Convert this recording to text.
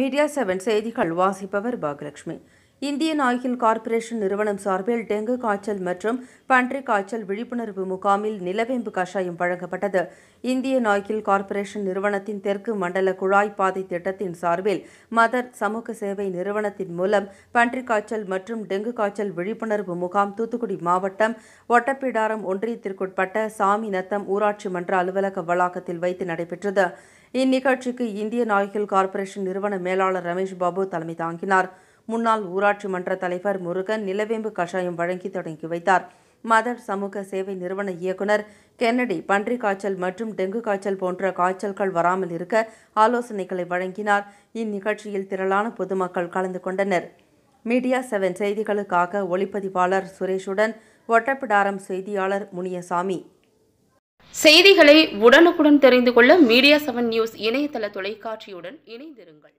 media seven செய்திகள் வாசிப்பவர் பாகலட்சுமி Indian oil corporation நிறுவனம் சார்பில் டெங்கு காய்ச்சல் மற்றும் பன்றி காய்ச்சல் விழிப்புணர்வு முகாமில் நிலவேம்பு கஷாயம் வழங்கப்பட்டது இந்தியன் ஆயில் கார்ப்பரேஷன் நிறுவனத்தின் தெற்கு மண்டல குழாய் பாதை திட்டத்தின் சார்பில் மதர் சமூக சேவை நிறுவனத்தின் மூலம் பன்றி காய்ச்சல் மற்றும் டெங்கு காய்ச்சல் விழிப்புணர்வு முகாம் தூத்துக்குடி மாவட்டம் ஒட்டப்பிடாரம் ஒன்றியத்திற்குட்பட்ட சாமி நத்தம் ஊராட்சி மன்ற அலுவலக வளாகத்தில் வைத்து நடைபெற்றது இந்நிகழ்ச்சிக்கு இந்தியன் ஆயில் கார்ப்பரேஷன் நிறுவன மேலாளர் ரமேஷ் பாபு தலைமை தாங்கினார் முன்னாள் ஊராட்சி மன்ற தலைவர் முருகன் நிலவேம்பு கஷாயம் வழங்கி தொடங்கி வைத்தார் மதர் சமூக சேவை நிறுவன இயக்குனர் கென்னடி பன்றி காய்ச்சல் மற்றும் டெங்கு காய்ச்சல் போன்ற காய்ச்சல்கள் வராமல் இருக்க ஆலோசனைகளை வழங்கினார் இந்நிகழ்ச்சியில் திரளான பொதுமக்கள் கலந்து கொண்டனர் மீடியா செவன் செய்திகளுக்காக ஒளிப்பதிவாளர் சுரேஷுடன் ஒட்டப்பிடாரம் செய்தியாளர் முனியசாமி செய்திகளை உடனுக்குடன் தெரிந்து கொள்ள மீடியா செவன் நியூஸ் இணையதள தொலைக்காட்சியுடன் இணைந்திருங்கள்